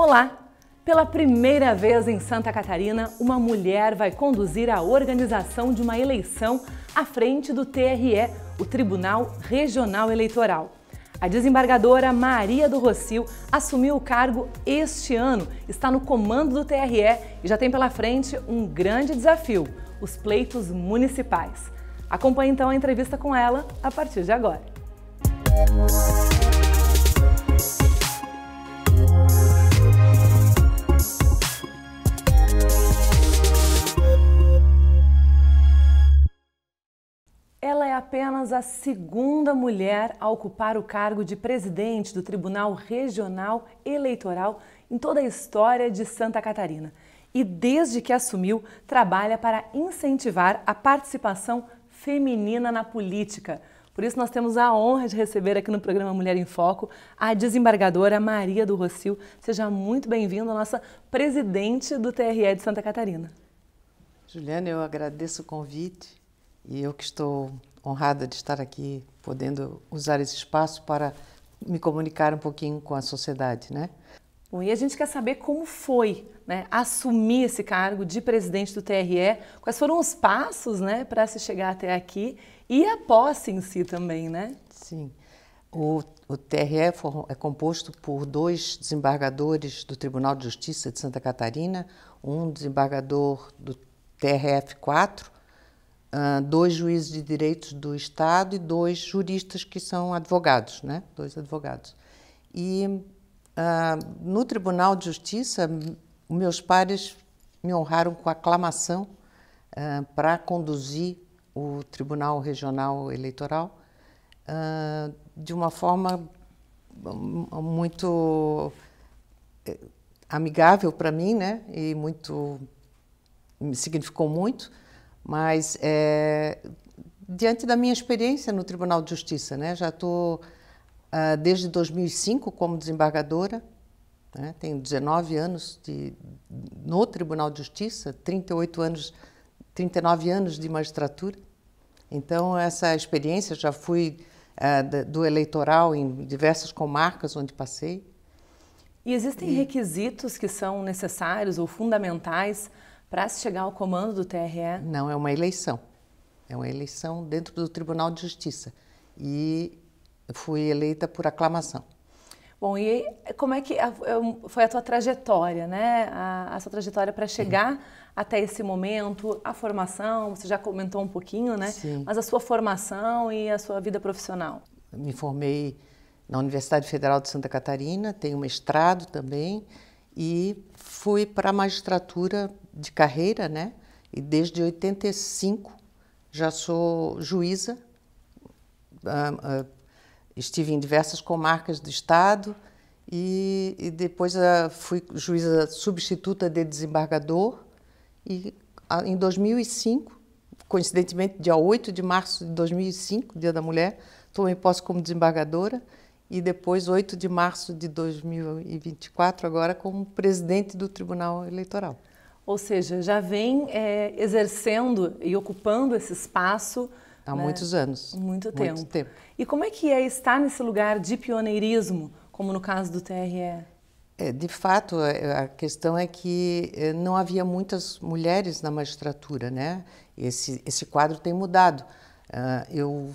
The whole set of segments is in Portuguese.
Olá! Pela primeira vez em Santa Catarina, uma mulher vai conduzir a organização de uma eleição à frente do TRE, o Tribunal Regional Eleitoral. A desembargadora Maria do Rocio assumiu o cargo este ano, está no comando do TRE e já tem pela frente um grande desafio: os pleitos municipais. Acompanhe então a entrevista com ela a partir de agora. Música apenas a segunda mulher a ocupar o cargo de presidente do Tribunal Regional Eleitoral em toda a história de Santa Catarina. E desde que assumiu, trabalha para incentivar a participação feminina na política. Por isso, nós temos a honra de receber aqui no programa Mulher em Foco a desembargadora Maria do Rocio. Seja muito bem-vinda, nossa presidente do TRE de Santa Catarina. Juliana, eu agradeço o convite e eu que estou honrada de estar aqui, podendo usar esse espaço para me comunicar um pouquinho com a sociedade, né? Bom, e a gente quer saber como foi né, assumir esse cargo de presidente do TRE, quais foram os passos né, para se chegar até aqui e a posse em si também, né? Sim. O, o TRE é composto por dois desembargadores do Tribunal de Justiça de Santa Catarina, um desembargador do TRF 4 uh, dois juízes de direitos do Estado e dois juristas que são advogados, né? Dois advogados. E uh, no Tribunal de Justiça, meus pares me honraram com aclamação uh, para conduzir o Tribunal Regional Eleitoral de uma forma hum, muito eh, amigável para mim, né? E muito me significou muito. Mas é, diante da minha experiência no Tribunal de Justiça, né, já estou uh, ah, desde 2005 como desembargadora, né, tenho 19 anos de, no Tribunal de Justiça, 38 anos, 39 anos de magistratura. Então essa experiência já fui uh, do eleitoral em diversas comarcas onde passei. E existem requisitos que são necessários ou fundamentais para se chegar ao comando do TRE? Não, é uma eleição. É uma eleição dentro do Tribunal de Justiça. E fui eleita por aclamação. Bom, e como é que é foi a tua trajetória, né? A, a sua trajetória para chegar Sim. até esse momento, a formação, você já comentou um pouquinho, né? Sim. Mas a sua formação e a sua vida profissional. Me formei na Universidade Federal de Santa Catarina, tenho mestrado também e fui para a magistratura de carreira, né? E desde 85 já sou juíza. Ah, ah, estive em diversas comarcas do estado e, e depois ah, fui juíza substituta de desembargador e em 2005, coincidentemente dia 8 de março de 2005, Dia da Mulher, tomei posse como desembargadora e depois 8 de março de 2024 agora como presidente do Tribunal Eleitoral. Ou seja, já vem é, exercendo e ocupando esse espaço há né? muitos anos. Muito tempo. Muito tempo. E como é que é estar nesse lugar de pioneirismo, como no caso do TRE? É, de fato, é, a questão é que é, não havia muitas mulheres na magistratura, né? Esse, esse quadro tem mudado. Ah, eu,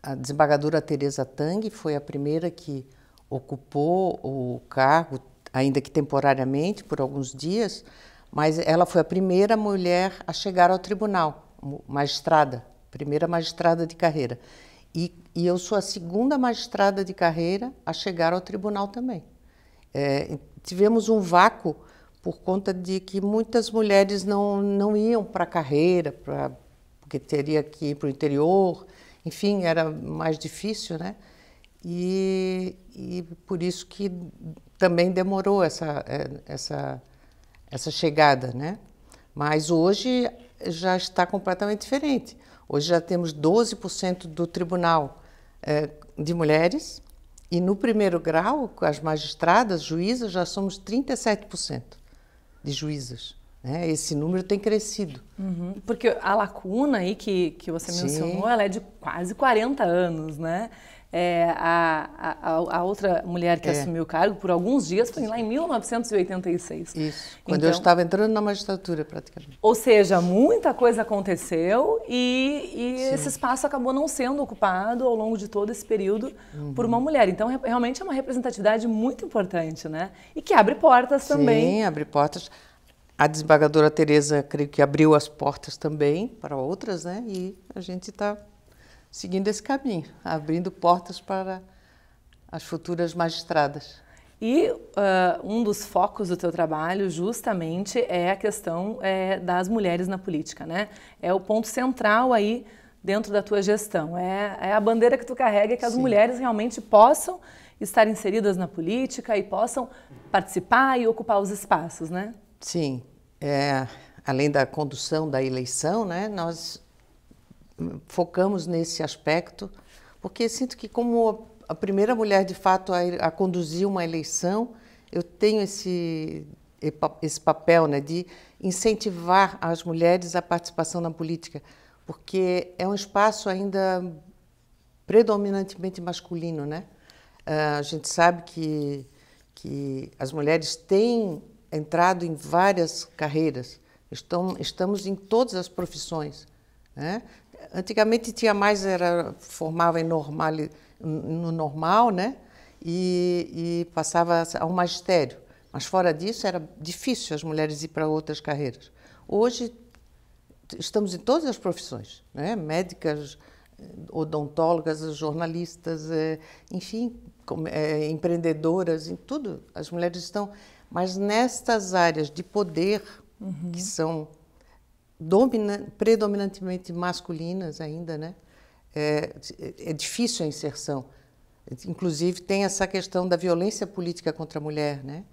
a desembargadora Tereza Tang foi a primeira que ocupou o cargo, ainda que temporariamente, por alguns dias, mas ela foi a primeira mulher a chegar ao tribunal, magistrada, primeira magistrada de carreira. E, e eu sou a segunda magistrada de carreira a chegar ao tribunal também. É, tivemos um vácuo por conta de que muitas mulheres não, não iam para a carreira, pra, porque teria que ir para o interior, enfim, era mais difícil, né? E, e por isso que também demorou essa, é, essa essa chegada, né? Mas hoje já está completamente diferente. Hoje já temos 12% do tribunal eh, de mulheres e no primeiro grau, com as magistradas, juízas, já somos 37% de juízas. Né? Esse número tem crescido. Uhum, porque a lacuna aí que, que você mencionou, ela é de quase 40 anos, né? é, a, a, a, outra mulher que é. assumiu o cargo por alguns dias foi lá em 1986. Isso, quando então, eu estava entrando na magistratura, praticamente. Ou seja, muita coisa aconteceu e, e esse espaço acabou não sendo ocupado ao longo de todo esse período uhum. por uma uhum. mulher. Então, realmente é uma representatividade muito importante, né? E que abre portas também. Sim, abre portas. A desembargadora Tereza, creio que abriu as portas também para outras, né? E a gente está seguindo esse caminho, abrindo portas para as futuras magistradas. E uh, um dos focos do teu trabalho, justamente, é a questão é, das mulheres na política, né? É o ponto central aí dentro da tua gestão. É, é a bandeira que tu carrega que as Sim. mulheres realmente possam estar inseridas na política e possam participar e ocupar os espaços, né? Sim. É, além da condução da eleição, né, nós focamos nesse aspecto, porque sinto que como a primeira mulher de fato a, a conduzir uma eleição, eu tenho esse esse papel, né, de incentivar as mulheres à participação na política, porque é um espaço ainda predominantemente masculino, né? Uh, a gente sabe que que as mulheres têm entrado em várias carreiras, estão, estamos em todas as profissões. Né? Antigamente tinha mais, era, formava em normal, no normal, né? E, e passava ao magistério. Mas fora disso era difícil as mulheres ir para outras carreiras. Hoje estamos em todas as profissões, né? Médicas, odontólogas, jornalistas, é, enfim, é, empreendedoras, em tudo. As mulheres estão, mas nestas áreas de poder uhum. que são predominantemente masculinas ainda, né? É, é, difícil a inserção. Inclusive tem essa questão da violência política contra a mulher, né?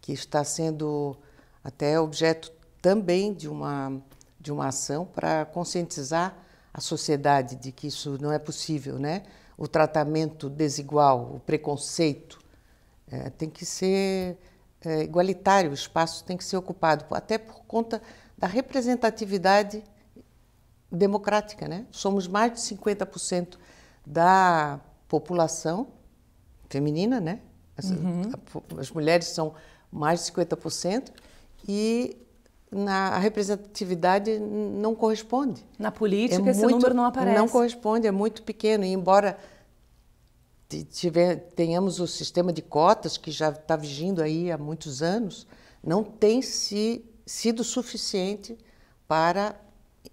Que está sendo até objeto também de uma de uma ação para conscientizar a sociedade de que isso não é possível, né? O tratamento desigual, o preconceito é, tem que ser é, igualitário, o espaço tem que ser ocupado até por conta da representatividade democrática, né? Somos mais de 50% da população feminina, né? As, uhum. as, mulheres são mais de 50% e na, a representatividade não corresponde. Na política, é muito, esse número não aparece. Não corresponde, é muito pequeno. E embora tiver, tenhamos o sistema de cotas, que já está vigindo aí há muitos anos, não tem se sido suficiente para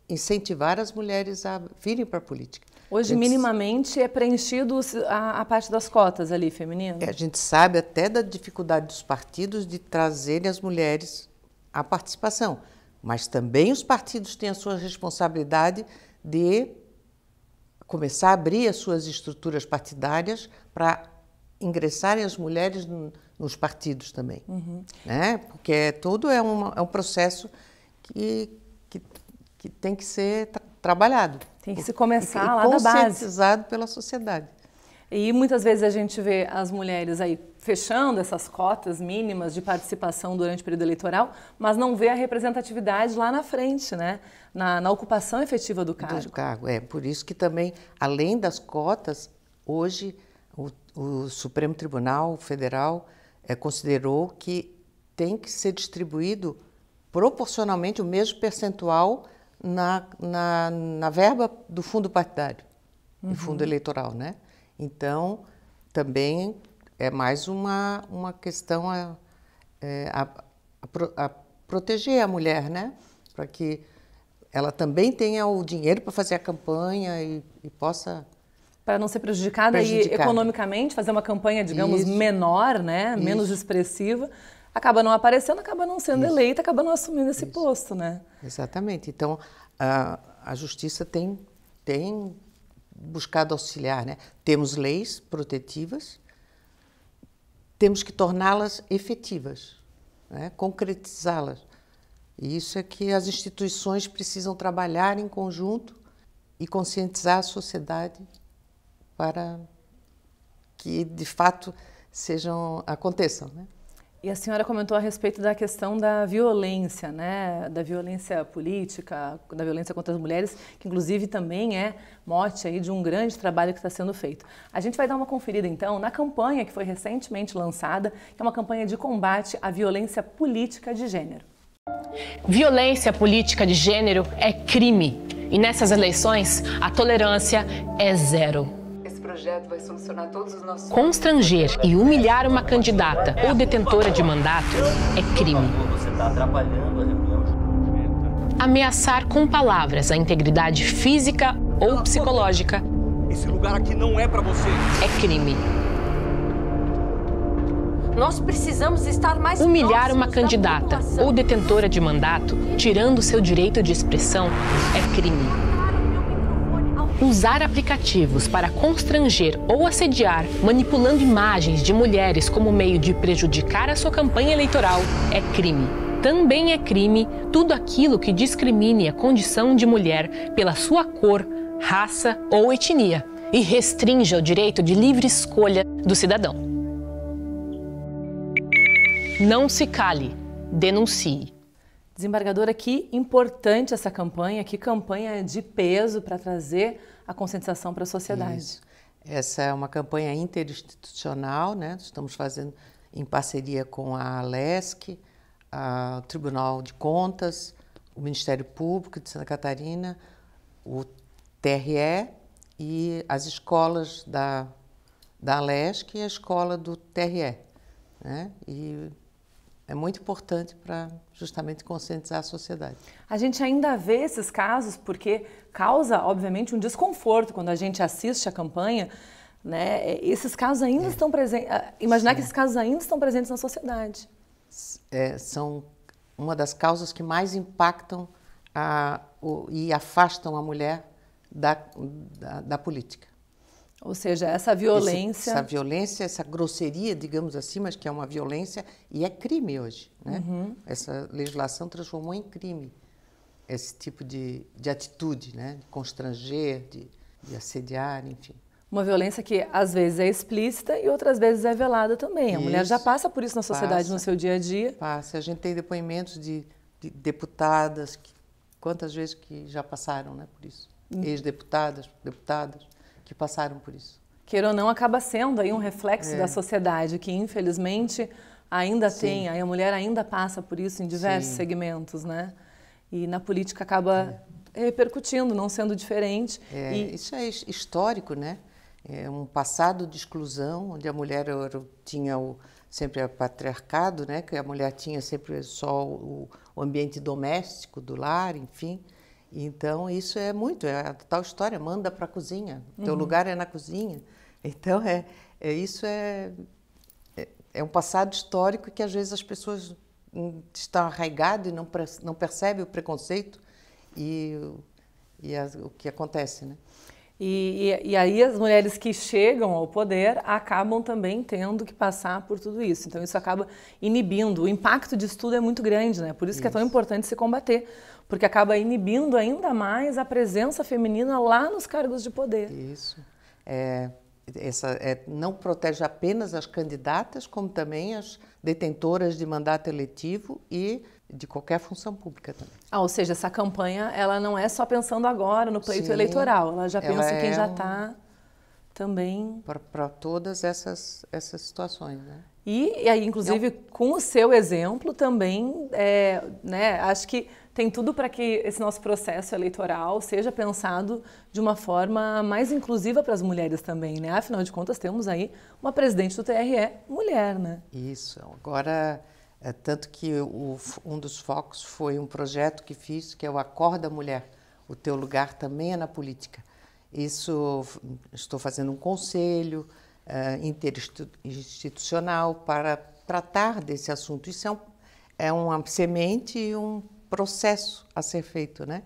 incentivar as mulheres a virem para a política. Hoje, gente, minimamente, é preenchido a, a, parte das cotas ali, feminina? É, a gente sabe até da dificuldade dos partidos de trazerem as mulheres à participação, mas também os partidos têm a sua responsabilidade de começar a abrir as suas estruturas partidárias para ingressarem as mulheres nos partidos também. Uhum. Né? Porque tudo é, uma, é um processo que, que, que tem que ser tra trabalhado. Tem que se começar e, lá e da base. conscientizado pela sociedade. E muitas vezes a gente vê as mulheres aí fechando essas cotas mínimas de participação durante o período eleitoral, mas não vê a representatividade lá na frente, né? Na, na ocupação efetiva do cargo. Do cargo, é. Por isso que também, além das cotas, hoje o, o Supremo Tribunal Federal é, considerou que tem que ser distribuído proporcionalmente o mesmo percentual na, na, na verba do fundo partidário, uhum. do fundo eleitoral, né? Então, também é mais uma, uma questão a, é, a, a, a proteger a mulher, né? Para que ela também tenha o dinheiro para fazer a campanha e, e possa para não ser prejudicada, e economicamente fazer uma campanha, digamos, Isso. menor, né? Isso. menos expressiva, acaba não aparecendo, acaba não sendo Isso. eleita, acaba não assumindo esse posto. Né? Exatamente. Então, a, a justiça tem, tem buscado auxiliar. Né? Temos leis protetivas, temos que torná-las efetivas, né? concretizá-las. E isso é que as instituições precisam trabalhar em conjunto e conscientizar a sociedade para que de fato sejam aconteçam, né? E a senhora comentou a respeito da questão da violência, né? Da violência política, da violência contra as mulheres, que inclusive também é mote aí de um grande trabalho que está sendo feito. A gente vai dar uma conferida então na campanha que foi recentemente lançada, que é uma campanha de combate à violência política de gênero. Violência política de gênero é crime e nessas eleições a tolerância é zero projeto vai solucionar todos os nossos. Constranger e humilhar uma candidata ou detentora de mandato é crime. Ameaçar com palavras a integridade física ou psicológica. Esse lugar aqui não é para você. É crime. Nós precisamos estar mais Humilhar uma candidata ou detentora de mandato, tirando seu direito de expressão, é crime usar aplicativos para constranger ou assediar, manipulando imagens de mulheres como meio de prejudicar a sua campanha eleitoral, é crime. Também é crime tudo aquilo que discrimine a condição de mulher pela sua cor, raça ou etnia e restrinja o direito de livre escolha do cidadão. Não se cale, denuncie. Desembargadora, que importante essa campanha, que campanha de peso para trazer a conscientização para a sociedade. Isso. Essa é uma campanha interinstitucional, né? estamos fazendo em parceria com a LESC, o Tribunal de Contas, o Ministério Público de Santa Catarina, o TRE e as escolas da, da LESC e a escola do TRE. Né? E é muito importante para justamente conscientizar a sociedade. A gente ainda vê esses casos porque causa, obviamente, um desconforto quando a gente assiste a campanha. Né? Esses casos ainda é. estão presentes. Ah, imaginar Sim. que esses casos ainda estão presentes na sociedade. É, são uma das causas que mais impactam a, o, e afastam a mulher da, da, da política. Ou seja, essa violência. Esse, essa violência, essa grosseria, digamos assim, mas que é uma violência e é crime hoje. Né? Uhum. Essa legislação transformou em crime esse tipo de, de atitude, né? de constranger, de, de assediar, enfim. Uma violência que às vezes é explícita e outras vezes é velada também. Isso. A mulher já passa por isso na sociedade, passa, no seu dia a dia. Passa. A gente tem depoimentos de, de deputadas, que, quantas vezes que já passaram né, por isso? Hum. Ex-deputadas, deputadas que passaram por isso. Queira ou não, acaba sendo aí um reflexo é. da sociedade que, infelizmente, ainda Sim. tem, aí a mulher ainda passa por isso em diversos Sim. segmentos, né? E na política acaba é. repercutindo, não sendo diferente. É, e... Isso é histórico, né? É um passado de exclusão, onde a mulher tinha o, sempre o patriarcado, né? Que a mulher tinha sempre só o, o ambiente doméstico do lar, enfim. Então, isso é muito, é a tal história, manda para a cozinha, uhum. teu lugar é na cozinha. Então, é, é isso é, é, é, um passado histórico que às vezes as pessoas hum, estão arraigadas e não, não percebem o preconceito e, e a, o que acontece, né? E, e, e, aí as mulheres que chegam ao poder acabam também tendo que passar por tudo isso. Então isso acaba inibindo. O impacto disso tudo é muito grande, né? Por isso, isso. que é tão importante se combater porque acaba inibindo ainda mais a presença feminina lá nos cargos de poder. Isso. É, essa, é, não protege apenas as candidatas, como também as detentoras de mandato eletivo e de qualquer função pública também. Ah, ou seja, essa campanha ela não é só pensando agora no pleito Sim, eleitoral, ela já ela pensa em quem é já está um... Tá também para todas essas essas situações, né? E, e aí, inclusive, eu... É com o seu exemplo também, é, né? Acho que tem tudo para que esse nosso processo eleitoral seja pensado de uma forma mais inclusiva para as mulheres também, né? Afinal de contas, temos aí uma presidente do TRE mulher, né? Isso. Agora, é, tanto que o, um dos focos foi um projeto que fiz, que é o Acorda Mulher. O teu lugar também é na política. Isso, estou fazendo um conselho é, interinstitucional para tratar desse assunto. Isso é, um, é uma semente e um processo a ser feito, né?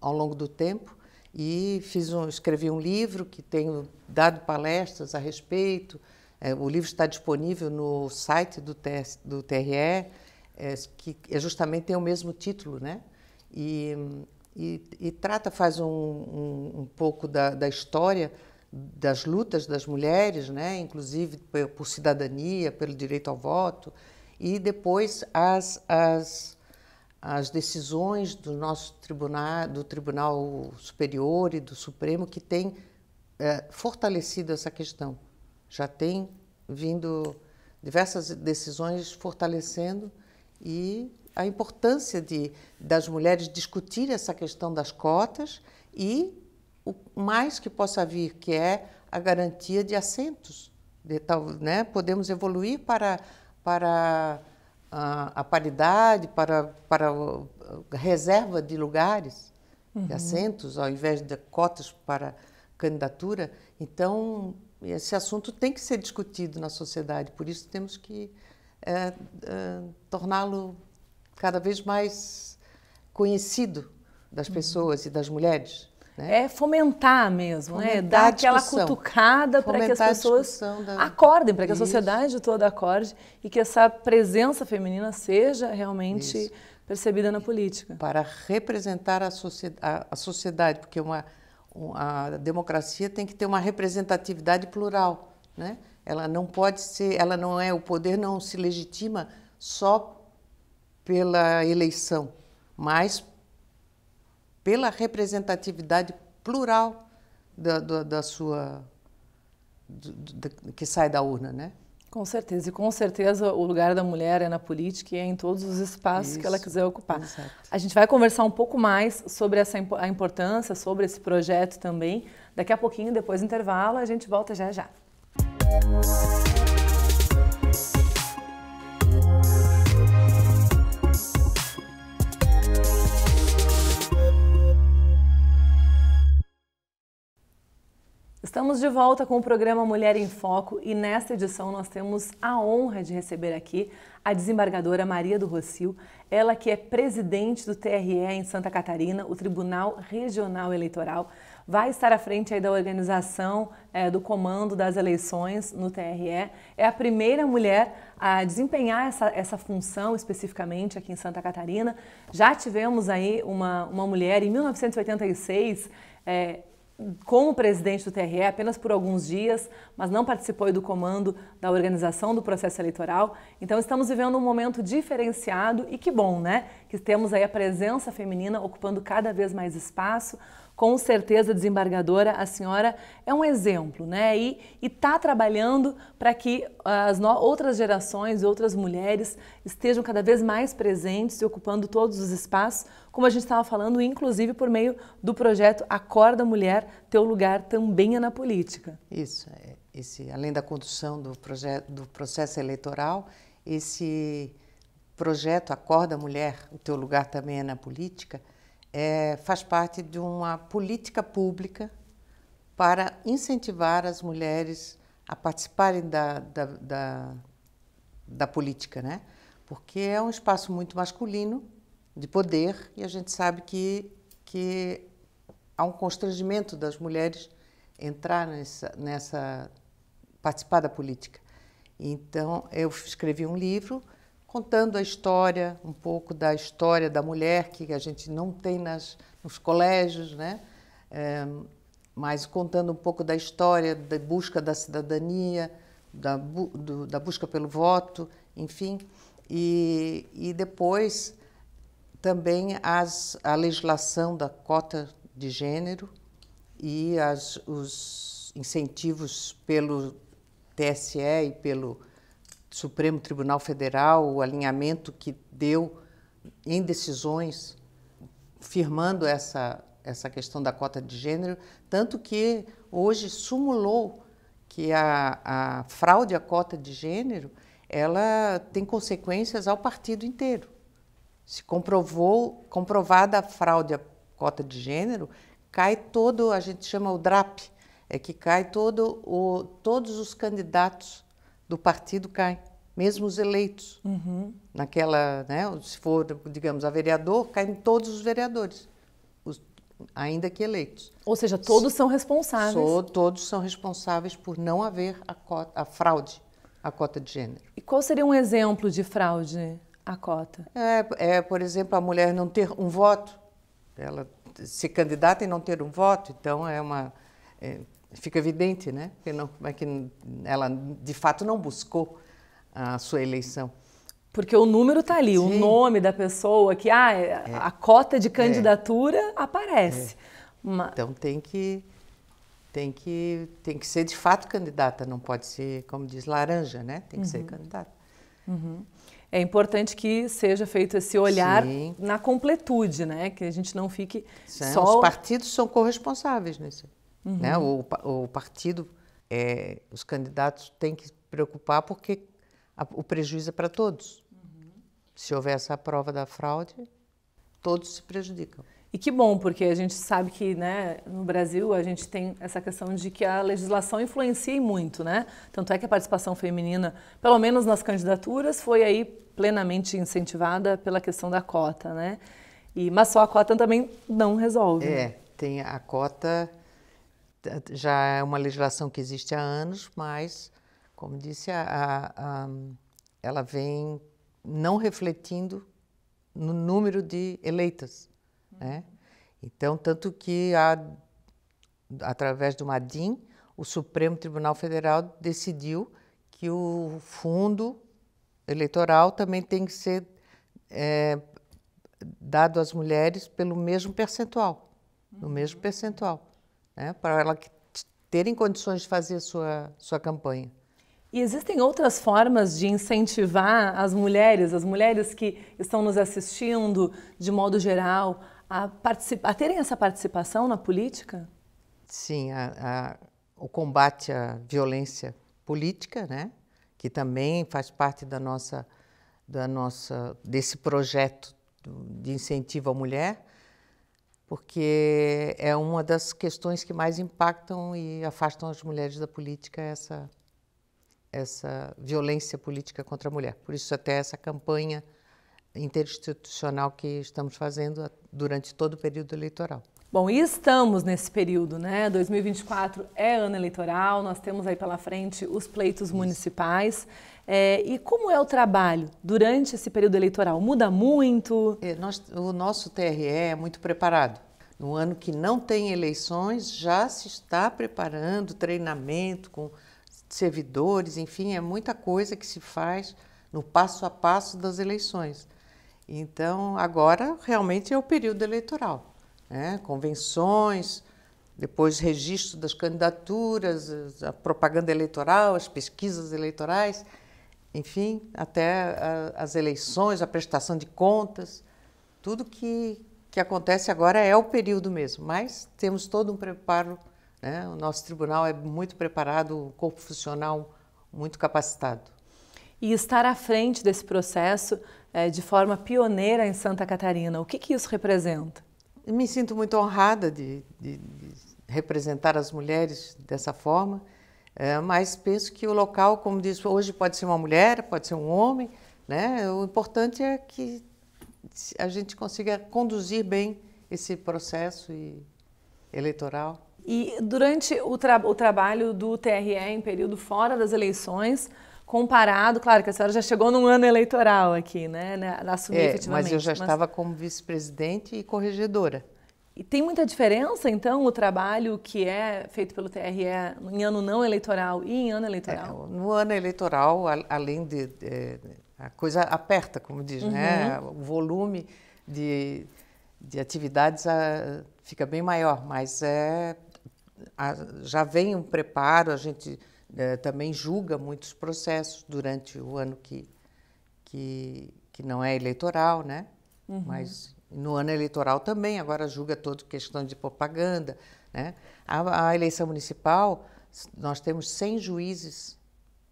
ao longo do tempo e fiz um, escrevi um livro que tenho dado palestras a respeito. É, o livro está disponível no site do, TS, do TRE, é, que é justamente tem o mesmo título, né? E, e, e trata, faz um, um, um pouco da, da, história das lutas das mulheres, né? Inclusive por, por cidadania, pelo direito ao voto e depois as, as as decisões do nosso tribunal, do Tribunal Superior e do Supremo, que tem é, fortalecido essa questão. Já tem vindo diversas decisões fortalecendo e a importância de, das mulheres discutir essa questão das cotas e o mais que possa vir, que é a garantia de assentos. De tal, né? Podemos evoluir para, para a, a paridade para, para reserva de lugares, uhum. de assentos, ao invés de cotas para candidatura. Então, esse assunto tem que ser discutido na sociedade, por isso temos que é, é, torná-lo cada vez mais conhecido das uhum. pessoas uhum. e das mulheres. Né? É fomentar mesmo, né? fomentar né? dar aquela cutucada para que as pessoas da... acordem, para que a sociedade toda acorde e que essa presença feminina seja realmente Isso. percebida na política. Para representar a, a, a sociedade, porque uma, uma, a democracia tem que ter uma representatividade plural, né? Ela não pode ser, ela não é, o poder não se legitima só pela eleição, mas pela representatividade plural da, da, da sua que sai da urna, né? Com certeza, e com certeza o lugar da mulher é na política e é em todos os espaços Isso. que ela quiser ocupar. Exato. A gente vai conversar um pouco mais sobre essa a importância, sobre esse projeto também. Daqui a pouquinho, depois do intervalo, a gente volta já já. Música Estamos de volta com o programa Mulher em Foco e nesta edição nós temos a honra de receber aqui a desembargadora Maria do Rocio, ela que é presidente do TRE em Santa Catarina, o Tribunal Regional Eleitoral, vai estar à frente da organização é, do comando das eleições no TRE. É a primeira mulher a desempenhar essa, essa função especificamente aqui em Santa Catarina. Já tivemos aí uma, uma mulher em 1986. É, como presidente do TRE apenas por alguns dias, mas não participou do comando da organização do processo eleitoral. Então estamos vivendo um momento diferenciado e que bom, né? Que temos aí a presença feminina ocupando cada vez mais espaço. Com certeza, desembargadora, a senhora é um exemplo, né? E está trabalhando para que ah, as outras gerações outras mulheres estejam cada vez mais presentes e ocupando todos os espaços, como a gente estava falando, inclusive por meio do projeto Acorda Mulher, Teu Lugar Também é na Política. Isso, é, esse, além da condução do, do processo eleitoral, esse projeto Acorda Mulher, o Teu Lugar Também é na Política é, faz parte de uma política pública para incentivar as mulheres a participarem da, da, da, da política, né? Porque é um espaço muito masculino, de poder, e a gente sabe que, que há um constrangimento das mulheres entrar nessa, nessa participar da política. Então eu escrevi um livro contando a história, um pouco da história da mulher, que a gente não tem nas, nos colégios, né? É, mas contando um pouco da história da busca da cidadania, da, do, da busca pelo voto, enfim. E, e depois também as, a legislação da cota de gênero e as, os incentivos pelo TSE e pelo Supremo Tribunal Federal, o alinhamento que deu em decisões firmando essa, essa questão da cota de gênero, tanto que hoje sumulou que a, a fraude à cota de gênero ela tem consequências ao partido inteiro. Se comprovou, comprovada a fraude à cota de gênero, cai todo, a gente chama o DRAP, é que cai todo o, todos os candidatos do partido cai, mesmo os eleitos. Uhum. Naquela, né, se for, digamos, a vereador, caem todos os vereadores, os, ainda que eleitos. Ou seja, todos são responsáveis. todos são responsáveis por não haver a, cota, a fraude, a cota de gênero. E qual seria um exemplo de fraude à cota? É, é por exemplo, a mulher não ter um voto, ela ser candidata e não ter um voto, então é uma é, fica evidente, né? Como não, é que ela de fato não buscou a sua eleição. Porque o número está ali, Sim. o nome da pessoa, que ah, é. a é. cota de é. candidatura é. aparece. Então tem que tem que tem que ser de fato candidata, não pode ser como diz laranja, né? Tem que uhum. ser candidata. Uhum. É importante que seja feito esse olhar Sim. na completude, né? Que a gente não fique Sim, só. Os partidos são corresponsáveis nisso. Né? Uhum. Né? O, o partido, é, os candidatos têm que preocupar porque a, o prejuízo é para todos. Uhum. Se houver essa prova da fraude, todos se prejudicam. E que bom, porque a gente sabe que né, no Brasil a gente tem essa questão de que a legislação influencia muito, né? Tanto é que a participação feminina, pelo menos nas candidaturas, foi aí plenamente incentivada pela questão da cota, né? E, mas só a cota também não resolve. É, tem a cota já é uma legislação que existe há anos, mas, como disse, a, a, a, ela vem não refletindo no número de eleitas. Uhum. Né? Então, tanto que, através do MADIM, o Supremo Tribunal Federal decidiu que o fundo eleitoral também tem que ser é, dado às mulheres pelo mesmo percentual, no mesmo uhum. percentual né, para ela terem condições de fazer sua, sua campanha. E existem outras formas de incentivar as mulheres, as mulheres que estão nos assistindo, de modo geral, a, a terem essa participação na política? Sim, a, a, o combate à violência política, né? que também faz parte da nossa, da nossa, desse projeto de incentivo à mulher, porque é uma das questões que mais impactam e afastam as mulheres da política, essa, essa violência política contra a mulher. Por isso, até essa campanha interinstitucional que estamos fazendo durante todo o período eleitoral. Bom, e estamos nesse período, né? 2024 é ano eleitoral, nós temos aí pela frente os pleitos municipais. É, e como é o trabalho durante esse período eleitoral? Muda muito? É, nós, o nosso TRE é muito preparado. No ano que não tem eleições, já se está preparando treinamento com servidores, enfim, é muita coisa que se faz no passo a passo das eleições. Então, agora realmente é o período eleitoral né? convenções, depois registro das candidaturas, a propaganda eleitoral, as pesquisas eleitorais, enfim, até as eleições, a prestação de contas, tudo que, que acontece agora é o período mesmo, mas temos todo um preparo, né? o nosso tribunal é muito preparado, o corpo funcional muito capacitado. E estar à frente desse processo é, de forma pioneira em Santa Catarina, o que, que isso representa? me sinto muito honrada de, de, de representar as mulheres dessa forma, é, mas penso que o local, como diz, hoje pode ser uma mulher, pode ser um homem, né? O importante é que a gente consiga conduzir bem esse processo eleitoral. E durante o, tra o trabalho do TRE em período fora das eleições, comparado, claro que a senhora já chegou num ano eleitoral aqui, né, né assumir é, efetivamente. Mas eu já mas... estava como vice-presidente e corregedora. E tem muita diferença, então, o trabalho que é feito pelo TRE em ano não eleitoral e em ano eleitoral? É, no ano eleitoral, a, além de, a coisa aperta, como diz, né, uhum. né? O volume de, de atividades a, ah, fica bem maior, mas é a, já vem um preparo, a gente eh, também julga muitos processos durante o ano que, que, que não é eleitoral, né? Uhum. Mas no ano eleitoral também, agora julga toda questão de propaganda, né? A, a eleição municipal, nós temos 100 juízes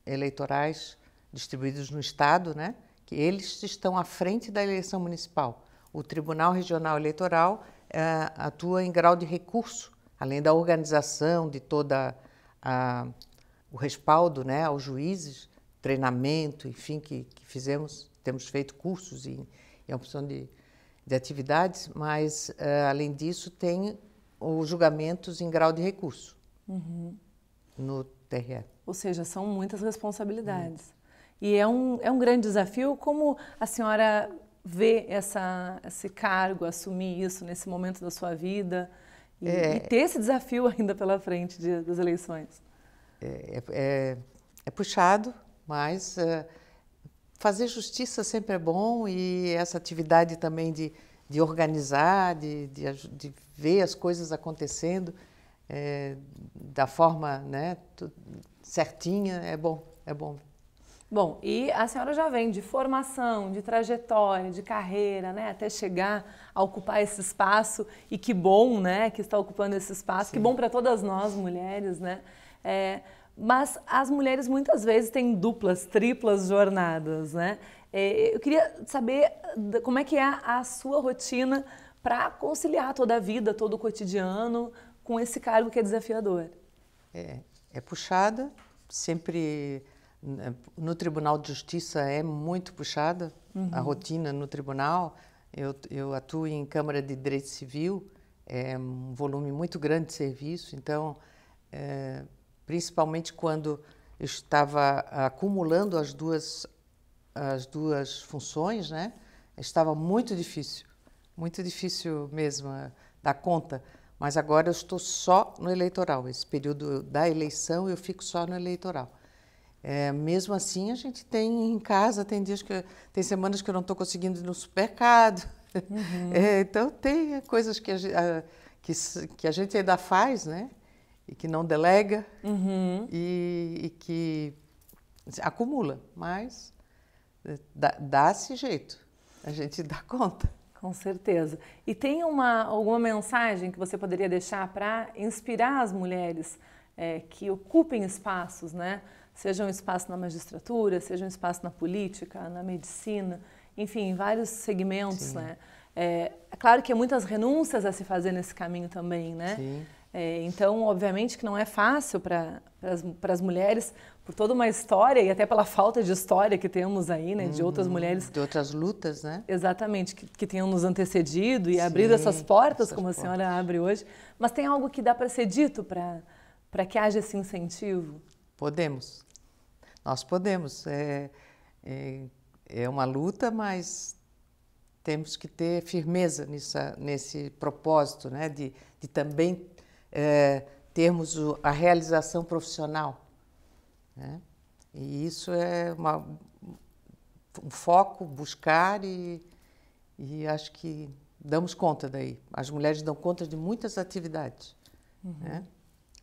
eleitorais distribuídos no Estado, né? Que eles estão à frente da eleição municipal. O Tribunal Regional Eleitoral eh, atua em grau de recurso, além da organização de toda a o respaldo né, aos juízes, treinamento, enfim, que, que fizemos, temos feito cursos e, e é opção de, de atividades, mas uh, além disso tem os julgamentos em grau de recurso uhum. no TRE. Ou seja, são muitas responsabilidades. Uhum. E é um, é um grande desafio. Como a senhora vê essa, esse cargo, assumir isso nesse momento da sua vida e, é... e ter esse desafio ainda pela frente de, das eleições? é, é, é puxado, mas é, fazer justiça sempre é bom e essa atividade também de, de organizar, de, de, de ver as coisas acontecendo é, da forma né, certinha é bom, é bom. Bom, e a senhora já vem de formação, de trajetória, de carreira, né, até chegar a ocupar esse espaço e que bom, né, que está ocupando esse espaço, Sim. que bom para todas nós mulheres, né? É, mas as mulheres muitas vezes têm duplas, triplas jornadas, né? É, eu queria saber como é que é a sua rotina para conciliar toda a vida, todo o cotidiano com esse cargo que é desafiador. É, é puxada, sempre né, no Tribunal de Justiça é muito puxada uhum. a rotina no tribunal. Eu, eu atuo em Câmara de Direito Civil, é um volume muito grande de serviço, então é, principalmente quando eu estava acumulando as duas, as duas funções, né? Estava muito difícil, muito difícil mesmo eh, dar conta. Mas agora eu estou só no eleitoral. Esse período da eleição eu fico só no eleitoral. É, mesmo assim, a gente tem em casa, tem dias que tem semanas que eu não estou conseguindo ir no supermercado. Uhum. É, então tem coisas que a, que, que a gente ainda faz, né? e que não delega uhum. e, e, que acumula, mas eh, dá-se jeito, a gente dá conta. Com certeza. E tem uma, alguma mensagem que você poderia deixar para inspirar as mulheres é, que ocupem espaços, né? Seja um espaço na magistratura, seja um espaço na política, na medicina, enfim, em vários segmentos, Sim. né? É, é, claro que há muitas renúncias a se fazer nesse caminho também, né? Sim. É, então, obviamente que não é fácil para as mulheres, por toda uma história e até pela falta de história que temos aí, né, de outras uhum. mulheres. De outras lutas, né? Exatamente, que, que tenham nos antecedido e Sim, abrido essas portas, essas como portas. a senhora abre hoje. Mas tem algo que dá para ser dito para que haja esse incentivo? Podemos. Nós podemos. É, é, é uma luta, mas temos que ter firmeza nessa, nesse propósito, né, de, de também é, termos a realização profissional. Né? E isso é uma, um foco, buscar e, e acho que damos conta daí. As mulheres dão conta de muitas atividades. Uhum. Né?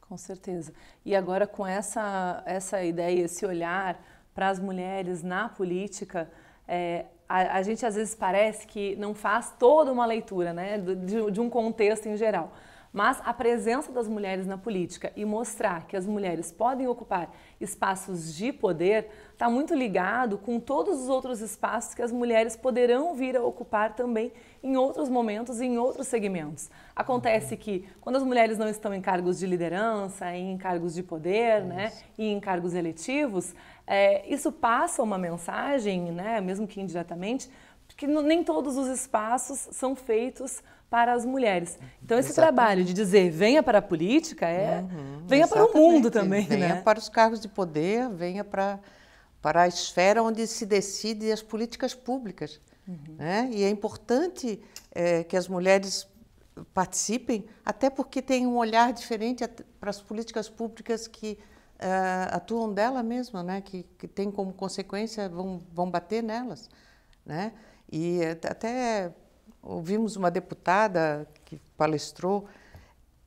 Com certeza. E agora com essa, essa ideia, esse olhar para as mulheres na política, é, a, a, gente às vezes parece que não faz toda uma leitura né, de, de um contexto em geral. Mas a presença das mulheres na política e mostrar que as mulheres podem ocupar espaços de poder está muito ligado com todos os outros espaços que as mulheres poderão vir a ocupar também em outros momentos e em outros segmentos. Acontece que quando as mulheres não estão em cargos de liderança, em cargos de poder, é né, e em cargos eletivos, é, isso passa uma mensagem, né, mesmo que indiretamente, que nem todos os espaços são feitos para as mulheres. Então, esse Exatamente. trabalho de dizer venha para a política é uhum, venha exatamente. para o mundo também. Né? Venha né? para os cargos de poder, venha para, para a esfera onde se decide as políticas públicas. Uhum. Né? E é importante é, que as mulheres participem, até porque tem um olhar diferente para as políticas públicas que eh, atuam dela mesma, né? que, que tem como consequência, vão, vão bater nelas. Né? E eh, até Ouvimos uma deputada que palestrou,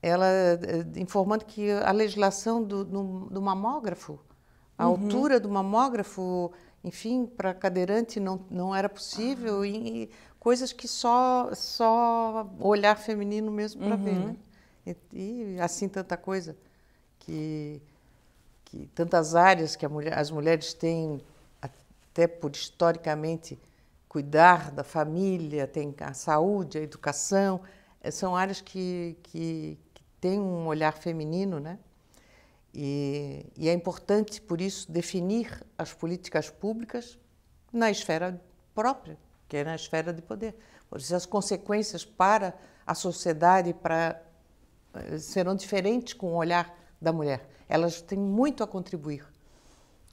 ela eh, informando que a legislação do, do, do mamógrafo, a uhum. altura do mamógrafo, enfim, para cadeirante não, não era possível ah. e, e, coisas que só só olhar feminino mesmo para uhum. ver, né? E, e, assim tanta coisa que que tantas áreas que mulher, as mulheres têm até por historicamente cuidar da família, tem a saúde, a educação, eh, são áreas que, que, que têm um olhar feminino, né? E, e, é importante, por isso, definir as políticas públicas na esfera própria, que é na esfera de poder. Por isso, as consequências para a sociedade para, eh, serão diferentes com o olhar da mulher. Elas têm muito a contribuir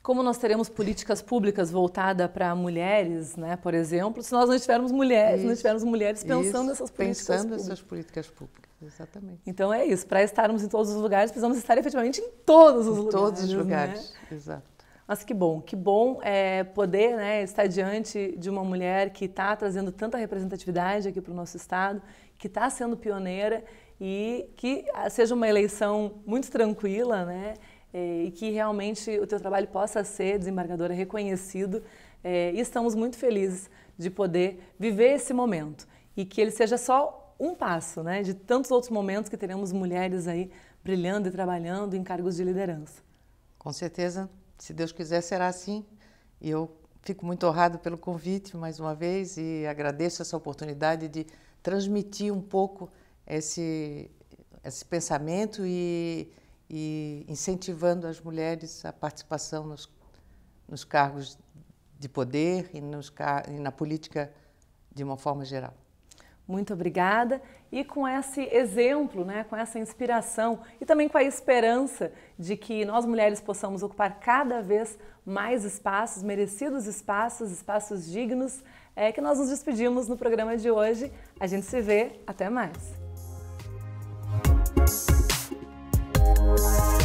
como nós teremos políticas públicas voltadas para mulheres, né, por exemplo, se nós não tivermos mulheres, isso, não tivermos mulheres pensando isso, políticas políticas pensando públicas. essas políticas públicas, exatamente. Então é isso. Para estarmos em todos os lugares, precisamos estar efetivamente em todos os em lugares. Todos os né? lugares, né? exato. Mas que bom, que bom é, poder né, estar diante de uma mulher que está trazendo tanta representatividade aqui para o nosso estado, que está sendo pioneira e que ah, seja uma eleição muito tranquila, né? é, e que realmente o teu trabalho possa ser, desembargadora, reconhecido. É, e estamos muito felizes de poder viver esse momento e que ele seja só um passo, né, de tantos outros momentos que teremos mulheres aí brilhando e trabalhando em cargos de liderança. Com certeza, se Deus quiser, será assim. E eu fico muito honrado pelo convite mais uma vez e agradeço essa oportunidade de transmitir um pouco esse, esse pensamento e e incentivando as mulheres a participação nos, nos cargos de poder e, nos, e na política de uma forma geral. Muito obrigada. E com esse exemplo, né, com essa inspiração e também com a esperança de que nós mulheres possamos ocupar cada vez mais espaços, merecidos espaços, espaços dignos, é que nós nos despedimos no programa de hoje. A gente se vê, até mais. Música